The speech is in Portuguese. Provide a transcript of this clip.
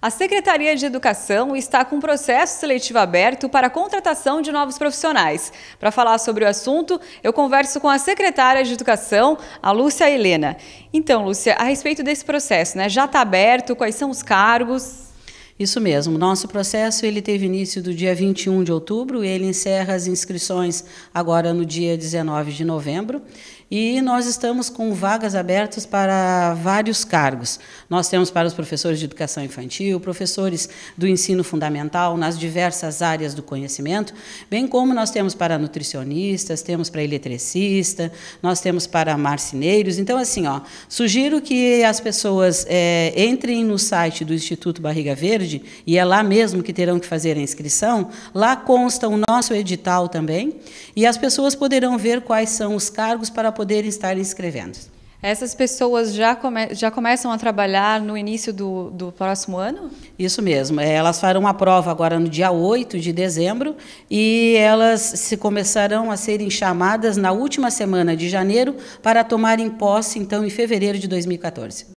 A Secretaria de Educação está com um processo seletivo aberto para a contratação de novos profissionais. Para falar sobre o assunto, eu converso com a secretária de Educação, a Lúcia Helena. Então, Lúcia, a respeito desse processo, né? Já está aberto? Quais são os cargos? Isso mesmo. Nosso processo ele teve início do dia 21 de outubro e ele encerra as inscrições agora no dia 19 de novembro. E nós estamos com vagas abertas para vários cargos. Nós temos para os professores de educação infantil, professores do ensino fundamental nas diversas áreas do conhecimento, bem como nós temos para nutricionistas, temos para eletricista, nós temos para marceneiros. Então, assim, ó, sugiro que as pessoas é, entrem no site do Instituto Barriga Verde e é lá mesmo que terão que fazer a inscrição, lá consta o nosso edital também, e as pessoas poderão ver quais são os cargos para poderem estar inscrevendo. Essas pessoas já, come, já começam a trabalhar no início do, do próximo ano? Isso mesmo. É, elas farão a prova agora no dia 8 de dezembro e elas se começarão a serem chamadas na última semana de janeiro para tomarem posse, então, em fevereiro de 2014.